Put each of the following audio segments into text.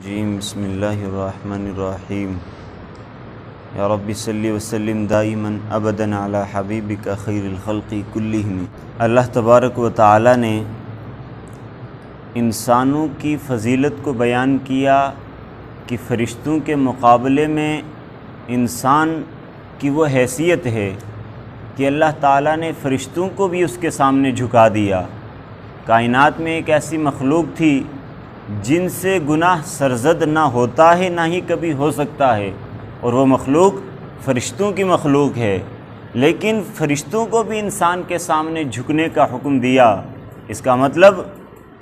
जी बसमीम या वसलम दाईमन अबदन अला हबीब का खैरखल़ी कुल्ली अल्लाह तबारक व ताली ने इंसानों की फजीलत को बयान किया कि फ़रिश्तों के मुकाबले में इंसान की वो हैसियत है कि अल्लाह ताली ने फ़रिश्तों को भी उसके सामने झुका दिया कायनत में एक ऐसी मखलूक थी जिनसे गुनाह सरजद ना होता है ना ही कभी हो सकता है और वो मखलूक फ़रिश्तों की मखलूक है लेकिन फ़रिश्तों को भी इंसान के सामने झुकने का हुक्म दिया इसका मतलब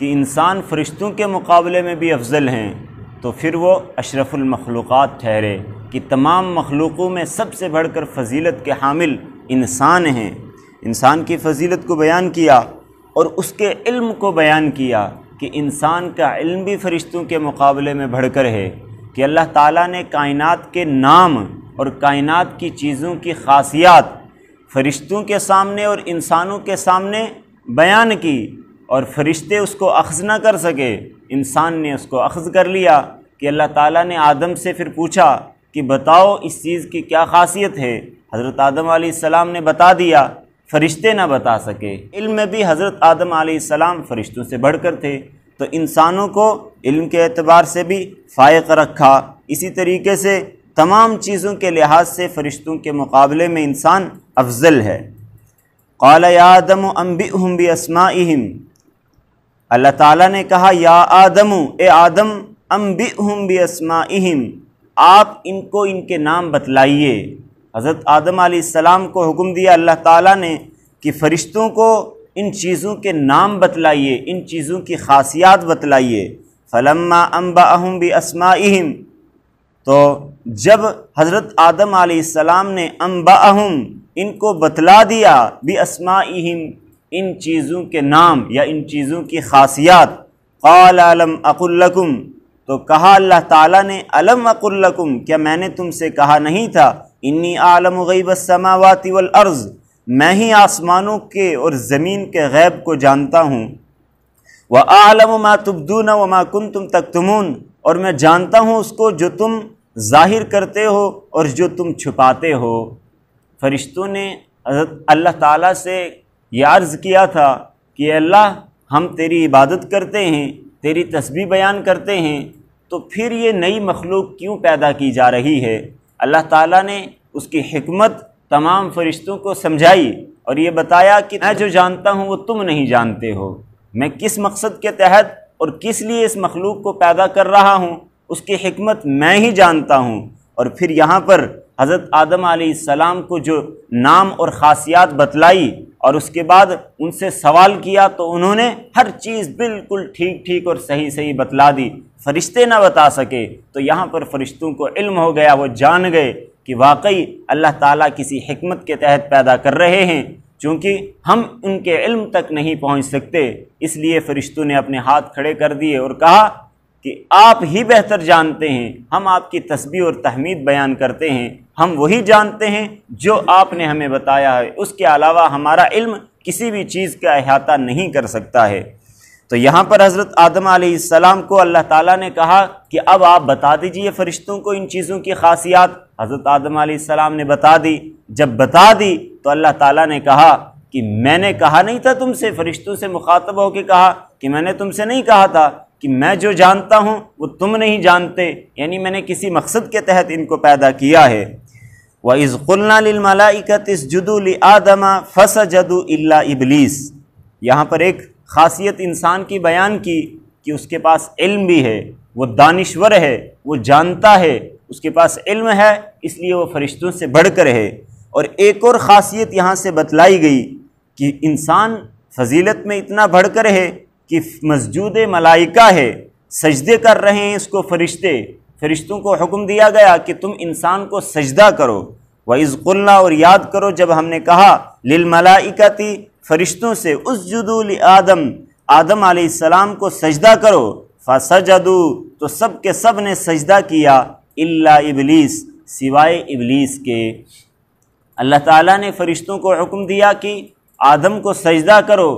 कि इंसान फ़रिश्तों के मुकाबले में भी अफजल हैं तो फिर वो अशरफुलमखलूक़ ठहरे कि तमाम मखलूक़ों में सबसे बढ़कर फजीलत के हामिल इंसान हैं इंसान की फजीलत को बयान किया और उसके इल्म को बयान किया कि इंसान का इल्म भी फरिश्तों के मुकाबले में बढ़कर है कि अल्लाह ताला ने कायनात के नाम और कायनात की चीज़ों की खासियत फरिश्तों के सामने और इंसानों के सामने बयान की और फरिश्ते उसको अख्ज़ ना कर सके इंसान ने उसको अख्ज़ कर लिया कि अल्लाह ताला ने आदम से फिर पूछा कि बताओ इस चीज़ की क्या खासियत है हज़रत आदम सलाम ने बता दिया फरिश्ते ना बता सके इल्म में भी हज़रत आदम आसमाम फ़रिश्तों से बढ़कर थे तो इंसानों को इल्म के अतबार से भी फ़ायक रखा इसी तरीके से तमाम चीज़ों के लिहाज से फ़रिश्तों के मुकाबले में इंसान अफजल है कल आदम अम्बी हम भी असमाइम अल्लाह ताला ने कहा या आदम ए आदम अम्बी हम भी असमाइम आप इनको इनके नाम बतलाइए हज़रत आदम आसमाम को हुक्म दिया अल्लाह ताला ने कि फ़रिश्तों को इन चीज़ों के नाम बतलाइए इन चीज़ों की खासियत बतलाइए फ़लम्मा अम्बा अहम भी असमाइम तो जब हज़रत आदम आसमाम ने अम्बा अहम इनको बतला दिया भी असमाइम इन चीज़ों के नाम या इन चीज़ों की खासियत कौल आलम अकुल्लकुम तो कहा अल्लाह ताला ने अलम अकुल्लकुम क्या मैंने तुमसे कहा नहीं था इन्नी आलम गई समावाती वल अर्ज़ मैं ही आसमानों के और ज़मीन के गैब को जानता हूँ व आलम मा तुबदून व मा कुन तुम तकतमून और मैं जानता हूँ उसको जो तुम ज़ाहिर करते हो और जो तुम छुपाते हो फरिश्तों ने हज़रत अल्लाह ताला से ये अर्ज़ किया था कि अल्लाह हम तेरी इबादत करते हैं तेरी तस्बी बयान करते हैं तो फिर ये नई मखलूक क्यों पैदा की जा रही है अल्लाह ताला ने उसकी हमत तमाम फरिश्तों को समझाई और ये बताया कि मैं जो जानता हूँ वो तुम नहीं जानते हो मैं किस मकसद के तहत और किस लिए इस मखलूक को पैदा कर रहा हूँ उसकी हमत मैं ही जानता हूँ और फिर यहाँ पर हज़रत आदम सलाम को जो नाम और ख़ासियात बतलाई और उसके बाद उनसे सवाल किया तो उन्होंने हर चीज़ बिल्कुल ठीक ठीक और सही सही बतला दी फरिश्ते ना बता सके तो यहाँ पर फरिश्तों को इल्म हो गया वो जान गए कि वाकई अल्लाह ताला किसी हमत के तहत पैदा कर रहे हैं चूँकि हम उनके इल्म तक नहीं पहुँच सकते इसलिए फ़रिश्तों ने अपने हाथ खड़े कर दिए और कहा कि आप ही बेहतर जानते हैं हम आपकी तस्बी और तहमीद बयान करते हैं हम वही जानते हैं जो आपने हमें बताया है उसके अलावा हमारा इल्म किसी भी चीज़ का अहाता नहीं कर सकता है तो यहाँ पर हज़रत आदम आसमाम को अल्लाह ताला ने कहा कि अब आप बता दीजिए फ़रिश्तों को इन चीज़ों की खासियत हज़रत आदम आसमाम ने बता दी जब बता दी तो अल्लाह ताला ने कहा कि मैंने कहा नहीं था तुमसे फ़रिश्तों से मुखातब होकर कहा कि मैंने तुमसे नहीं कहा था कि मैं जो जानता हूँ वो तुम नहीं जानते यानी मैंने किसी मकसद के तहत इनको पैदा किया है व इज़ुल्नामलाकत इस जदूल आदमा फस जदू अल्ला इबलीस यहाँ पर एक खासियत इंसान की बयान की कि उसके पास इल्म भी है वो दानश्वर है वो जानता है उसके पास इल्म है इसलिए वो फरिश्तों से बढ़कर है और एक और ख़ासियत यहाँ से बतलाई गई कि इंसान फजीलत में इतना बढ़कर है कि मस्जूद मलाइका है सजदे कर रहे हैं इसको फरिश्ते फरिश्तों को हुक्म दिया गया कि तुम इंसान को सजदा करो व इज़ुल्ला और याद करो जब हमने कहा लिल थी फरिश्तों से उस जदूल आदम आदम आसमाम को सजदा करो फसजदू तो सब के सब ने सजदा किया इल्ला इबलीस सिवाय इबलीस के अल्लाह ताला ने फरिश्तों को हुक्म दिया कि आदम को सजदा करो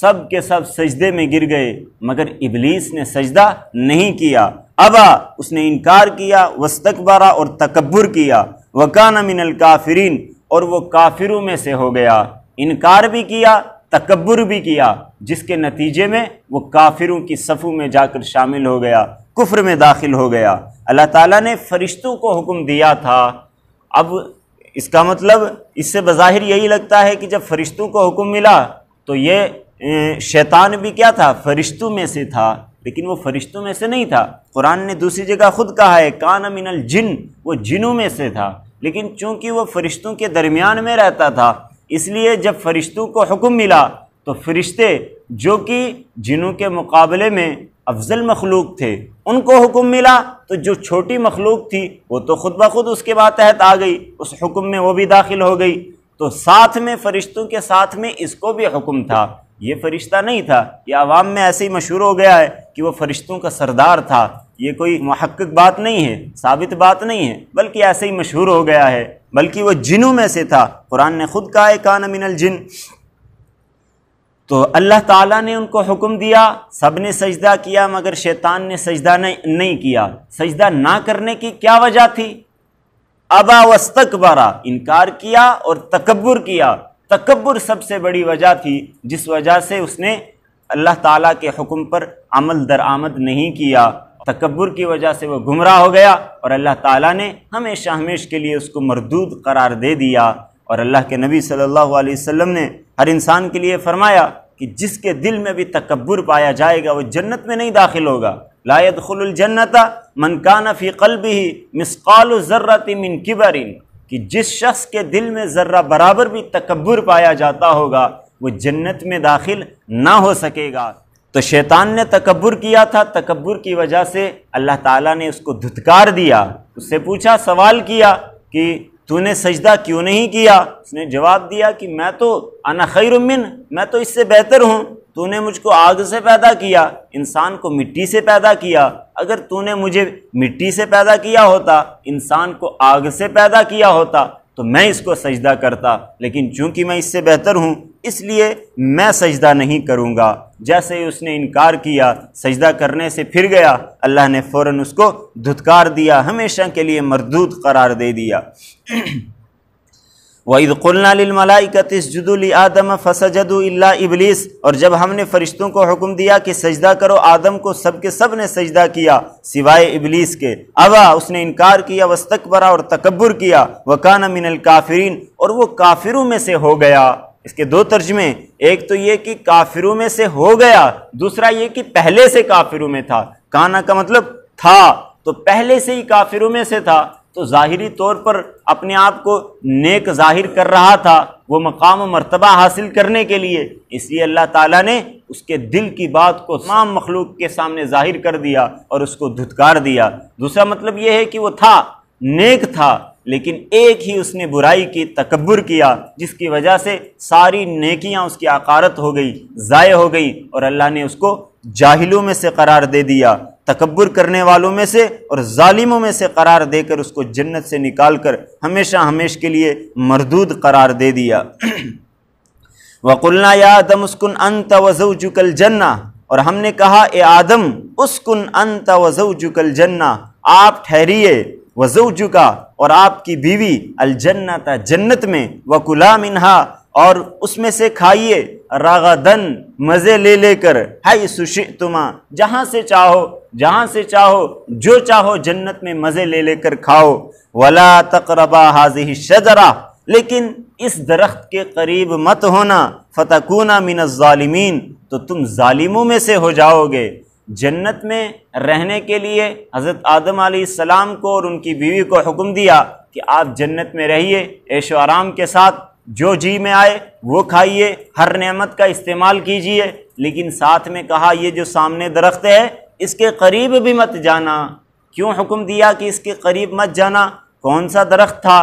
सब के सब सजदे में गिर गए मगर इबलीस ने सजदा नहीं किया अबा उसने इनकार किया वस्तकबारा और तकबर किया वकाना मिनल काफरीन और वो काफिरों में से हो गया इनकार भी किया तकबर भी किया जिसके नतीजे में वो काफिरों की सफ़ों में जाकर शामिल हो गया कुफ्र में दाखिल हो गया अल्लाह ताला ने फरिश्तों को हुक्म दिया था अब इसका मतलब इससे बज़ाहिर यही लगता है कि जब फरिश्तों को हुक्म मिला तो ये शैतान भी क्या था फरिश्तों में से था लेकिन वो फरिश्तों में से नहीं था कुरान ने दूसरी जगह खुद कहा है कान मिनल जिन वो जिनों में से था लेकिन चूंकि वो फरिश्तों के दरमियान में रहता था इसलिए जब फरिश्तों को हुक्म मिला तो फरिश्ते जो कि जिनों के मुकाबले में अफजल मखलूक थे उनको हुक्म मिला तो जो छोटी मखलूक थी वो तो खुद ब खुद उसके बाद तहत आ गई उस हुक्म में वो भी दाखिल हो गई तो साथ में फरिश्तों के साथ में इसको भी हुक्म था ये फ़रिश्ता नहीं था ये आवाम में ऐसे ही मशहूर हो गया है कि वह फ़रिश्तों का सरदार था ये कोई महक्क बात नहीं है साबित बात नहीं है बल्कि ऐसे ही मशहूर हो गया है बल्कि वह जिनों में से था कुरान ने खुद कहा कान मिनल जिन तो अल्लाह ताला ने उनको हुक्म दिया सब ने सजदा किया मगर शैतान ने सजदा नहीं नहीं किया सजदा ना करने की क्या वजह थी अबा वस्तक बारा इनकार किया और तकबर किया तकबर सबसे बड़ी वजह थी जिस वजह से उसने अल्लाह ताला के हुक्म पर अमल दरामद नहीं किया तकबर की वजह से वह गुमराह हो गया और अल्लाह ताला ने हमेशा हमेश के लिए उसको मरदूद करार दे दिया और अल्लाह के नबी सल्लल्लाहु अलैहि वसल्लम ने हर इंसान के लिए फरमाया कि जिसके दिल में भी तकबर पाया जाएगा वह जन्नत में नहीं दाखिल होगा लायद खुलजन्नता मनकाना फ़ी कल्बी मिसकाल ज़र्रत मिन किबरिन कि जिस शख्स के दिल में ज़र्रा बराबर भी तकबर पाया जाता होगा वो जन्नत में दाखिल ना हो सकेगा तो शैतान ने तकबर किया था तकबर की वजह से अल्लाह ताला ने उसको धुतकार दिया उससे पूछा सवाल किया कि तूने सजदा क्यों नहीं किया उसने जवाब दिया कि मैं तो अना खैरमिन मैं तो इससे बेहतर हूँ तूने मुझको आग से पैदा किया इंसान को मिट्टी से पैदा किया अगर तूने मुझे मिट्टी से पैदा किया होता इंसान को आग से पैदा किया होता तो मैं इसको सजदा करता लेकिन चूंकि मैं इससे बेहतर हूँ इसलिए मैं सजदा नहीं करूँगा जैसे ही उसने इनकार किया सजदा करने से फिर गया अल्लाह ने फ़ौर उसको धुतकार दिया हमेशा के लिए मरदूद करार दे दिया वईदुल्नामलाकतुल आदम फसजदू इबलीस और जब हमने फरिश्तों को हुक्म दिया कि सजदा करो आदम को सब के सब ने सजदा किया सिवाय इबलीस के अबा उसने इनकार किया वस्तक भरा और तकबर किया वकाना मिनल काफरीन और वो काफिरों में से हो गया इसके दो तर्जमे एक तो ये कि काफिरों में से हो गया दूसरा ये कि पहले से काफिरों में था काना का मतलब था तो पहले से ही काफिरों में से था तो ज़ाहरी तौर पर अपने आप को नेक जाहिर कर रहा था वो मकाम मरतबा हासिल करने के लिए इसलिए अल्लाह ताला ने उसके दिल की बात को तमाम मखलूक के सामने जाहिर कर दिया और उसको धुतकार दिया दूसरा मतलब यह है कि वो था नेक था लेकिन एक ही उसने बुराई की तकबर किया जिसकी वजह से सारी नेकियां उसकी आकारत हो गई ज़ाय हो गई और अल्लाह ने उसको जाहिलों में से करार दे दिया तकबर करने वालों में से और ालिमों में से करार देकर उसको जन्नत से निकाल कर हमेशा हमेश के लिए मरदूद करार दे दिया वकुलना या आदम उसकुन अंत वजू चुकल जन्ना और हमने कहा ए आदम उसकुन अंत वजू चुकल जन्ना आप ठहरिए वजू चुका और आपकी बीवी अलजन्नता जन्नत में वकुला मिनहा और उसमें से खाइए रागदन मज़े ले लेकर हाई सुशी तुमा जहाँ से चाहो जहाँ से चाहो जो चाहो जन्नत में मज़े ले लेकर खाओ वला तकरबा हाजी शजरा लेकिन इस दरख्त के करीब मत होना फतकूना मिन ालिमीन तो तुम ालिमों में से हो जाओगे जन्नत में रहने के लिए हज़रत आदम सलाम को और उनकी बीवी को हुक्म दिया कि आप जन्नत में रहिए ऐशो आराम के साथ जो जी में आए वो खाइए हर नेमत का इस्तेमाल कीजिए लेकिन साथ में कहा ये जो सामने दरख्त है इसके करीब भी मत जाना क्यों हुक्म दिया कि इसके करीब मत जाना कौन सा दरख्त था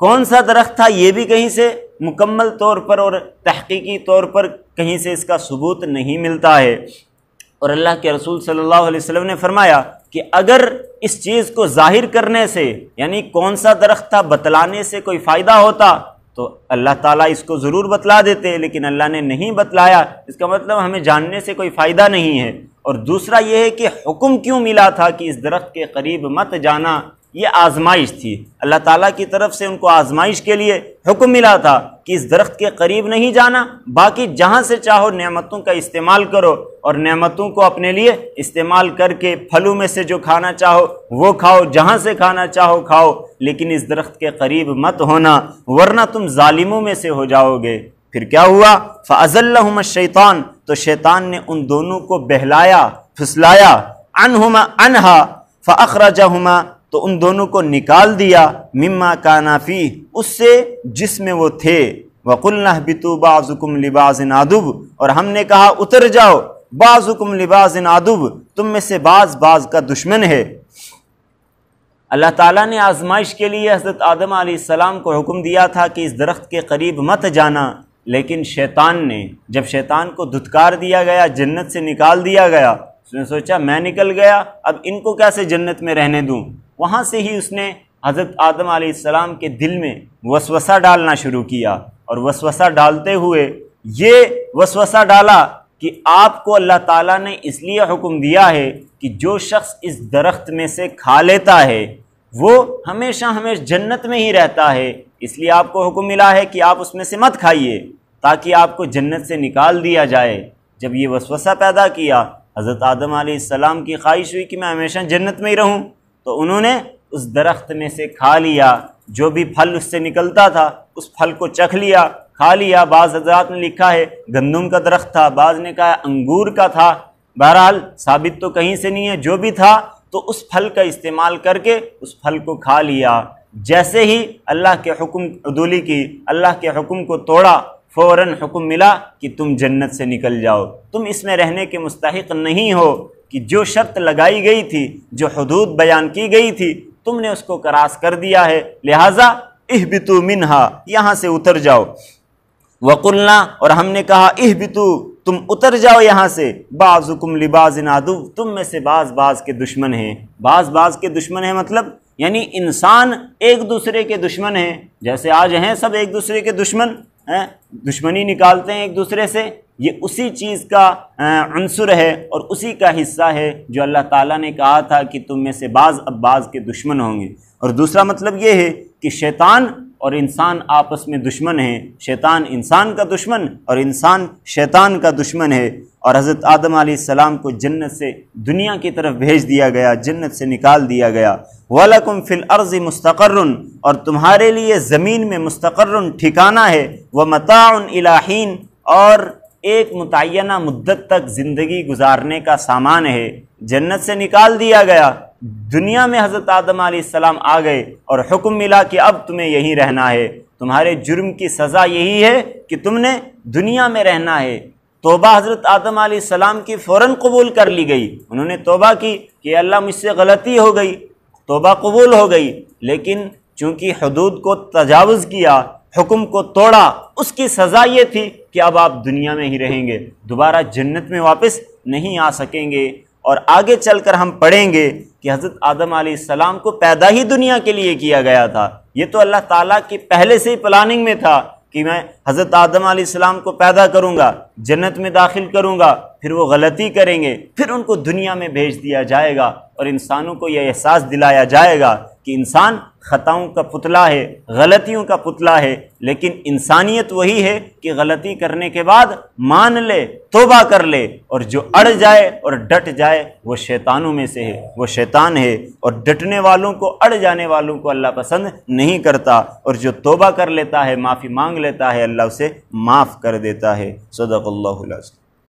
कौन सा दरख्त था ये भी कहीं से मुकम्मल तौर पर और तहकीकी तौर पर कहीं से इसका सबूत नहीं मिलता है और अल्लाह के रसूल सल्लल्लाहु अलैहि वसल्लम ने फरमाया कि अगर इस चीज़ को जाहिर करने से यानी कौन सा दरख्त था बतलाने से कोई फ़ायदा होता तो अल्लाह ताला इसको ज़रूर बतला देते हैं लेकिन अल्लाह ने नहीं बतलाया इसका मतलब हमें जानने से कोई फ़ायदा नहीं है और दूसरा यह है कि हुक्म क्यों मिला था कि इस दरख्त के करीब मत जाना ये आजमाइश थी अल्लाह ताला की तरफ से उनको आजमाइश के लिए हुक्म मिला था कि इस दरख्त के करीब नहीं जाना बाकी जहाँ से चाहो नेमतों का इस्तेमाल करो और नेमतों को अपने लिए इस्तेमाल करके फलों में से जो खाना चाहो वो खाओ जहाँ से खाना चाहो खाओ लेकिन इस दरख्त के करीब मत होना वरना तुम ालिमों में से हो जाओगे फिर क्या हुआ फ़ाज़ल्लाम शैतान तो शैतान ने उन दोनों को बहलाया फुसलाया अनहुमा अनहा फ़खराजा हुमा तो उन दोनों को निकाल दिया मिम्मा कानाफी उससे जिसमें वो थे वकुल बितु बाजुकुम लिबाज नादुब और हमने कहा उतर जाओ बाजुकुम लिबाज नादुब तुम में से बाज बाज का दुश्मन है अल्लाह ताला ने आजमाइश के लिए हज़रत आदम सलाम को हुक्म दिया था कि इस दरख्त के करीब मत जाना लेकिन शैतान ने जब शैतान को धुतकार दिया गया जन्नत से निकाल दिया गया उसने सोचा मैं निकल गया अब इनको कैसे जन्नत में रहने दूँ वहाँ से ही उसने हज़रत आदम आसमाम के दिल में वसवसा डालना शुरू किया और वसवसा डालते हुए ये वसवसा डाला कि आपको अल्लाह ताला ने इसलिए हुक्म दिया है कि जो शख्स इस दरख्त में से खा लेता है वो हमेशा हमेशा जन्नत में ही रहता है इसलिए आपको हुक्म मिला है कि आप उसमें से मत खाइए ताकि आपको जन्नत से निकाल दिया जाए जब ये वसवसा पैदा किया हज़रत आदम आसमाम की ख्वाहिश हुई कि मैं हमेशा जन्नत में ही रहूँ तो उन्होंने उस दरख्त में से खा लिया जो भी फल उससे निकलता था उस फल को चख लिया खा लिया बाज़ हजरात ने लिखा है गंदम का दरख्त था बाज़ ने कहा अंगूर का था बहरहाल साबित तो कहीं से नहीं है जो भी था तो उस फल का इस्तेमाल करके उस फल को खा लिया जैसे ही अल्लाह के हुक्म अदूली की अल्लाह के हुक्म को तोड़ा फ़ौर हुक्म मिला कि तुम जन्नत से निकल जाओ तुम इसमें रहने के मुस्तक नहीं हो कि जो शर्त लगाई गई थी जो हदूद बयान की गई थी तुमने उसको करास कर दिया है लिहाजा इह बितु मिनहा यहाँ से उतर जाओ वकुलना और हमने कहा इह बितु तुम उतर जाओ यहाँ से बाजुकुम लिबाज नादु तुम में से बाज बाज के दुश्मन हैं बाज बाज के दुश्मन हैं मतलब यानी इंसान एक दूसरे के दुश्मन हैं जैसे आज हैं सब एक दूसरे के दुश्मन हैं दुश्मनी निकालते हैं एक दूसरे से ये उसी चीज़ का अंसुर है और उसी का हिस्सा है जो अल्लाह ताला ने कहा था कि तुम में से बाज़ अब बाज़ के दुश्मन होंगे और दूसरा मतलब ये है कि शैतान और इंसान आपस में दुश्मन है शैतान इंसान का दुश्मन और इंसान शैतान का दुश्मन है और हज़रत आदम सलाम को जन्नत से दुनिया की तरफ भेज दिया गया जन्नत से निकाल दिया गया वालकुम फिल अर्ज़ मुस्तकर और तुम्हारे लिए ज़मीन में मुस्तकर ठिकाना है व मताउन इलाहीन और एक मुतना मुद्दत तक ज़िंदगी गुजारने का सामान है जन्नत से निकाल दिया गया दुनिया में हज़रत आदम आसमाम आ गए और हुक्म मिला कि अब तुम्हें यहीं रहना है तुम्हारे जुर्म की सज़ा यही है कि तुमने दुनिया में रहना है तोबा हज़रत आदम आसमाम की फ़ौर कबूल कर ली गई उन्होंने तोबा की कि अल्लाह मुझसे गलती हो गई तोबा कबूल हो गई लेकिन चूँकि हदूद को तजावज़ किया हुक्म को तोड़ा उसकी सज़ा ये थी कि अब आप दुनिया में ही रहेंगे दोबारा जन्नत में वापस नहीं आ सकेंगे और आगे चलकर हम पढ़ेंगे कि हज़रत आदम सलाम को पैदा ही दुनिया के लिए किया गया था ये तो अल्लाह ताला की पहले से ही प्लानिंग में था कि मैं हज़रत आदम आसमाम को पैदा करूँगा जन्नत में दाखिल करूँगा फिर वो गलती करेंगे फिर उनको दुनिया में भेज दिया जाएगा और इंसानों को यह एहसास दिलाया जाएगा कि इंसान ख़ताओं का पुतला है गलतियों का पुतला है लेकिन इंसानियत वही है कि गलती करने के बाद मान ले तोबा कर ले और जो अड़ जाए और डट जाए वो शैतानों में से है वो शैतान है और डटने वालों को अड़ जाने वालों को अल्लाह पसंद नहीं करता और जो तोबा कर लेता है माफ़ी मांग लेता है अल्लाह अल्लाह उसे माफ़ कर देता है अल्लाह